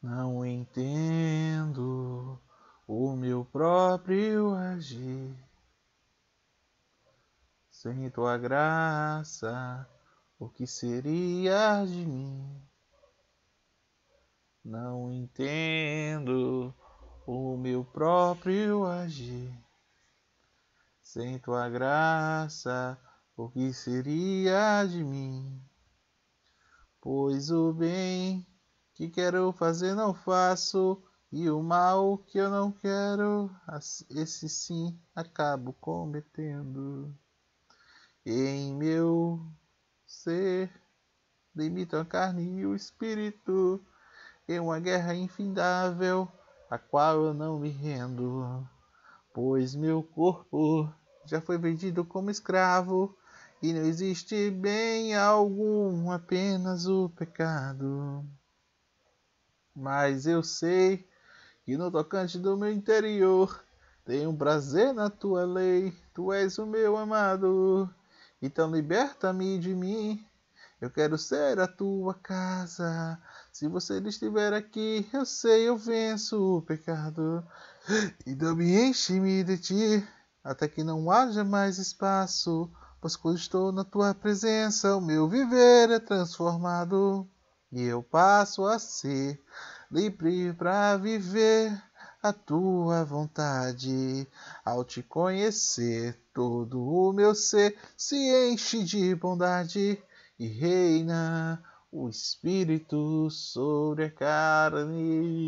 Não entendo o meu próprio agir. Sem tua graça, o que seria de mim? Não entendo o meu próprio agir. Sem tua graça, o que seria de mim? Pois o bem que quero fazer não faço, e o mal que eu não quero, esse sim acabo cometendo. Em meu ser limitam a carne e o espírito, em uma guerra infindável, a qual eu não me rendo, pois meu corpo já foi vendido como escravo. E não existe bem algum, apenas o pecado mas eu sei que no tocante do meu interior tenho prazer na tua lei, tu és o meu amado. Então liberta-me de mim, eu quero ser a tua casa. Se você estiver aqui, eu sei, eu venço o pecado. Então me enche-me de ti, até que não haja mais espaço, pois quando estou na tua presença, o meu viver é transformado. E eu passo a ser livre para viver a tua vontade. Ao te conhecer, todo o meu ser se enche de bondade e reina o Espírito sobre a carne.